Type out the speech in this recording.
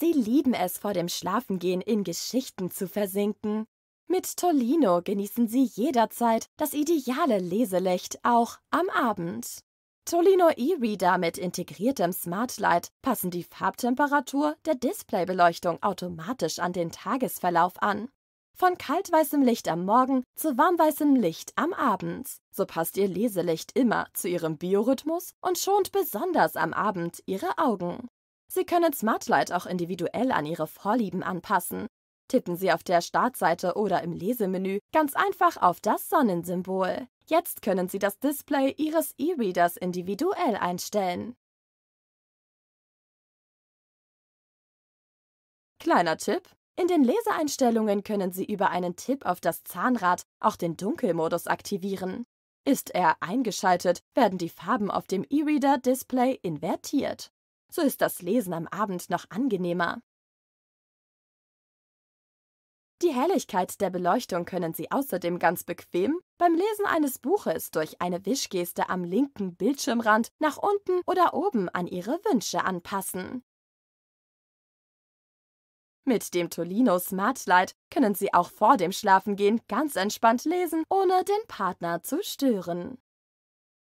Sie lieben es, vor dem Schlafengehen in Geschichten zu versinken. Mit Tolino genießen Sie jederzeit das ideale Leselicht, auch am Abend. Tolino E-Reader mit integriertem Smartlight passen die Farbtemperatur der Displaybeleuchtung automatisch an den Tagesverlauf an. Von kaltweißem Licht am Morgen zu warmweißem Licht am Abend. So passt Ihr Leselicht immer zu Ihrem Biorhythmus und schont besonders am Abend Ihre Augen. Sie können Smartlight auch individuell an Ihre Vorlieben anpassen. Tippen Sie auf der Startseite oder im Lesemenü ganz einfach auf das Sonnensymbol. Jetzt können Sie das Display Ihres E-Readers individuell einstellen. Kleiner Tipp. In den Leseeinstellungen können Sie über einen Tipp auf das Zahnrad auch den Dunkelmodus aktivieren. Ist er eingeschaltet, werden die Farben auf dem E-Reader-Display invertiert so ist das Lesen am Abend noch angenehmer. Die Helligkeit der Beleuchtung können Sie außerdem ganz bequem beim Lesen eines Buches durch eine Wischgeste am linken Bildschirmrand nach unten oder oben an Ihre Wünsche anpassen. Mit dem Tolino Smart Light können Sie auch vor dem Schlafengehen ganz entspannt lesen, ohne den Partner zu stören.